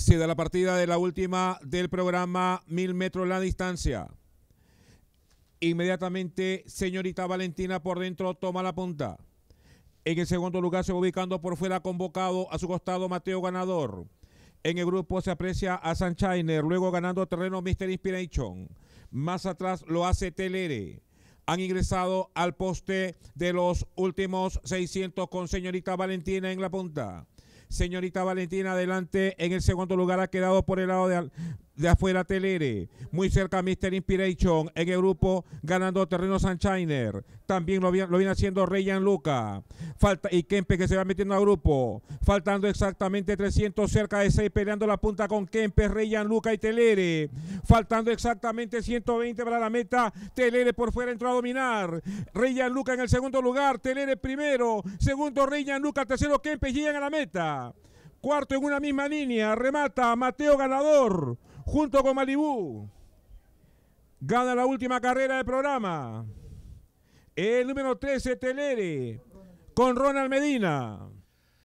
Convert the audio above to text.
se da la partida de la última del programa Mil Metros la Distancia. Inmediatamente, señorita Valentina por dentro toma la punta. En el segundo lugar se va ubicando por fuera convocado a su costado Mateo Ganador. En el grupo se aprecia a Sanchainer, luego ganando terreno Mr. Inspiration. Más atrás lo hace Telere. Han ingresado al poste de los últimos 600 con señorita Valentina en la punta. Señorita Valentina, adelante. En el segundo lugar ha quedado por el lado de, de afuera Telere. Muy cerca Mr. Inspiration en el grupo ganando terreno Sunshiner, También lo, viene haciendo Reyan Luca. Falta, y Kempe que se va metiendo al grupo. Faltando exactamente 300 cerca de 6 peleando la punta con Kempe, Reyan Luca y Telere. Faltando exactamente 120 para la meta. Telere por fuera entró a dominar. Reyan Luca en el segundo lugar. Telere primero. Segundo Reyan Luca. Tercero Kempe. Llegan a la meta. Cuarto en una misma línea. Remata Mateo ganador junto con Malibú. Gana la última carrera del programa. El número 13, Telere, con Ronald Medina.